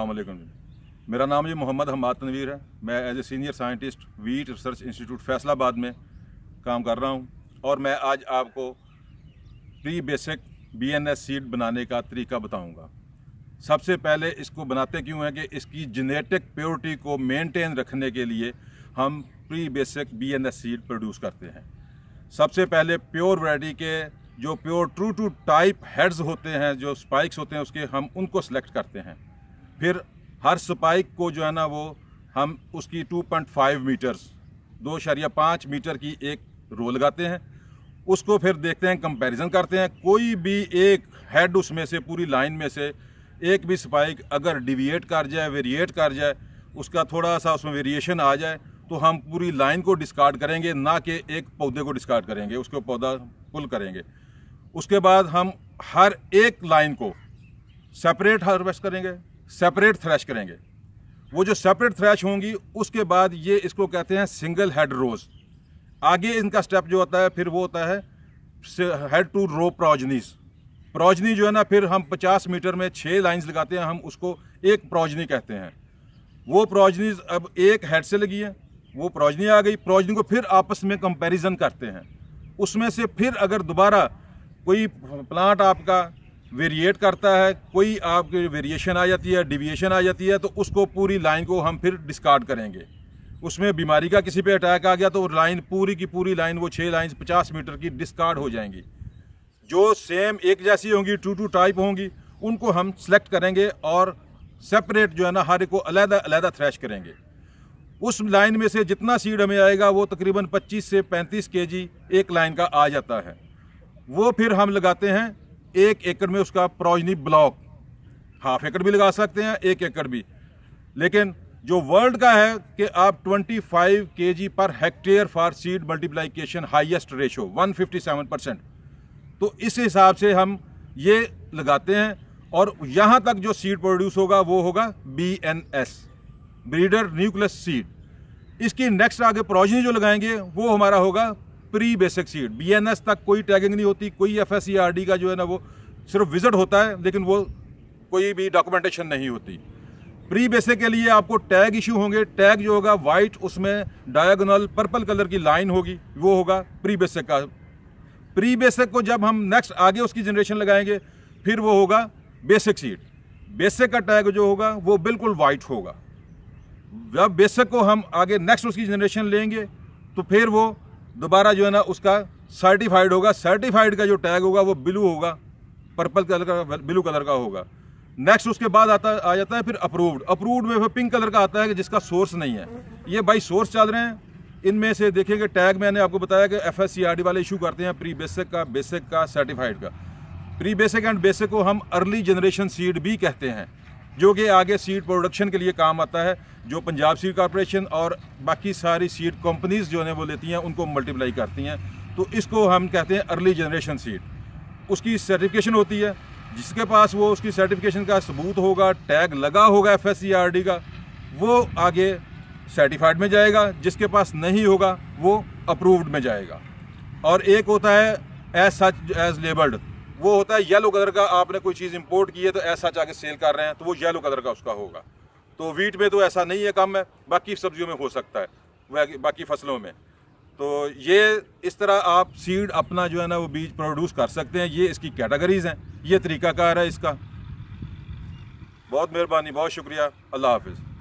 अलैक्म जी मेरा नाम जी मोहम्मद हमाद तनवीर है मैं as a senior scientist wheat research institute Faisalabad में काम कर रहा हूँ और मैं आज आपको pre basic B N S seed बनाने का तरीका बताऊँगा सबसे पहले इसको बनाते क्यों हैं कि इसकी जेनेटिक प्योरिटी को मेनटेन रखने के लिए हम pre basic B N S seed produce करते हैं सबसे पहले प्योर वराइटी के जो pure true to type heads होते हैं जो स्पाइक्स होते हैं उसके हम उनको सेलेक्ट करते हैं फिर हर स्पाइक को जो है ना वो हम उसकी 2.5 मीटर्स दो शरिया पाँच मीटर की एक रो लगाते हैं उसको फिर देखते हैं कंपैरिजन करते हैं कोई भी एक हेड उसमें से पूरी लाइन में से एक भी स्पाइक अगर डिविएट कर जाए वेरिएट कर जाए उसका थोड़ा सा उसमें वेरिएशन आ जाए तो हम पूरी लाइन को डिस्कार्ड करेंगे ना कि एक पौधे को डिस्कार्ड करेंगे उसको पौधा पुल करेंगे उसके बाद हम हर एक लाइन को सेपरेट हार्वेस्ट करेंगे सेपरेट थ्रैश करेंगे वो जो सेपरेट थ्रैश होंगी उसके बाद ये इसको कहते हैं सिंगल हेड रोज आगे इनका स्टेप जो होता है फिर वो होता है head to row progenies progeny जो है ना फिर हम 50 मीटर में छः लाइंस लगाते हैं हम उसको एक प्रोजनी कहते हैं वो प्रोजनी अब एक हेड से लगी है वो प्रोजनी आ गई प्रोजनी को फिर आपस में कंपैरिजन करते हैं उसमें से फिर अगर दोबारा कोई प्लांट आपका वेरिएट करता है कोई आपकी वेरिएशन आ जाती है डिविएशन आ जाती है तो उसको पूरी लाइन को हम फिर डिस्कार्ड करेंगे उसमें बीमारी का किसी पे अटैक आ गया तो लाइन पूरी की पूरी लाइन वो छः लाइन पचास मीटर की डिस्कार्ड हो जाएंगी जो सेम एक जैसी होंगी टू टू टाइप होंगी उनको हम सेलेक्ट करेंगे और सेपरेट जो है ना हर एक को अलहदा अलहदा थ्रैश करेंगे उस लाइन में से जितना सीड हमें आएगा वो तकरीबन 25 से 35 केजी एक लाइन का आ जाता है वो फिर हम लगाते हैं एक एकड़ में उसका प्रोजनी ब्लॉक हाफ एकड़ भी लगा सकते हैं एक एकड़ भी लेकिन जो वर्ल्ड का है कि आप 25 फाइव के जी पर hectare for seed multiplication highest ratio 157 percent तो इस हिसाब से हम ये लगाते हैं और यहाँ तक जो सीड प्रोड्यूस होगा वो होगा B N S breeder nucleus seed इसकी नेक्स्ट आगे प्रोजनी जो लगाएंगे वो हमारा होगा प्री बेसिक सीट बीएनएस तक कोई टैगिंग नहीं होती कोई एफ एस का जो है ना वो सिर्फ विजिट होता है लेकिन वो कोई भी डॉक्यूमेंटेशन नहीं होती प्री बेसिक के लिए आपको टैग इशू होंगे टैग जो होगा वाइट उसमें डायगोनल पर्पल कलर की लाइन होगी वो होगा प्री बेसिक का प्री बेसिक को जब हम नेक्स्ट आगे उसकी जनरेशन लगाएंगे फिर वो होगा बेसिक सीट बेसिक का टैग जो होगा वो बिल्कुल वाइट होगा जब बेसिक को हम आगे नेक्स्ट उसकी जनरेशन लेंगे तो फिर वो दोबारा जो है ना उसका सर्टिफाइड होगा सर्टिफाइड का जो टैग होगा वो ब्लू होगा पर्पल कलर का ब्लू कलर का होगा नेक्स्ट उसके बाद आता आ जाता है फिर अप्रूव्ड अप्रूव्ड में फिर पिंक कलर का आता है कि जिसका सोर्स नहीं है ये भाई सोर्स चल रहे हैं इनमें से देखेंगे टैग मैंने आपको बताया कि एफ एस वाले इशू करते हैं प्री बेसिक का बेसिक का सर्टिफाइड का प्री बेसिक एंड बेसिक को हम अर्ली जनरेशन सीड भी कहते हैं जो कि आगे सीड प्रोडक्शन के लिए काम आता है जो पंजाब सीड कॉरपोरेशन और बाकी सारी सीड कंपनीज जो हैं वो लेती हैं उनको मल्टीप्लाई करती हैं तो इसको हम कहते हैं अर्ली जनरेशन सीड उसकी सर्टिफिकेशन होती है जिसके पास वो उसकी सर्टिफिकेशन का सबूत होगा टैग लगा होगा एफ e का वो आगे सर्टिफाइड में जाएगा जिसके पास नहीं होगा वो अप्रूव्ड में जाएगा और एक होता है एज सच एज लेबल्ड वो होता है येलो कलर का आपने कोई चीज़ इंपोर्ट की है तो ऐसा जाके सेल कर रहे हैं तो वो येलो कलर का उसका होगा तो वीट में तो ऐसा नहीं है कम है बाकी सब्जियों में हो सकता है बाकी फसलों में तो ये इस तरह आप सीड अपना जो है ना वो बीज प्रोड्यूस कर सकते हैं ये इसकी कैटेगरीज़ हैं ये तरीकाकार है इसका बहुत मेहरबानी बहुत शुक्रिया अल्लाह हाफिज़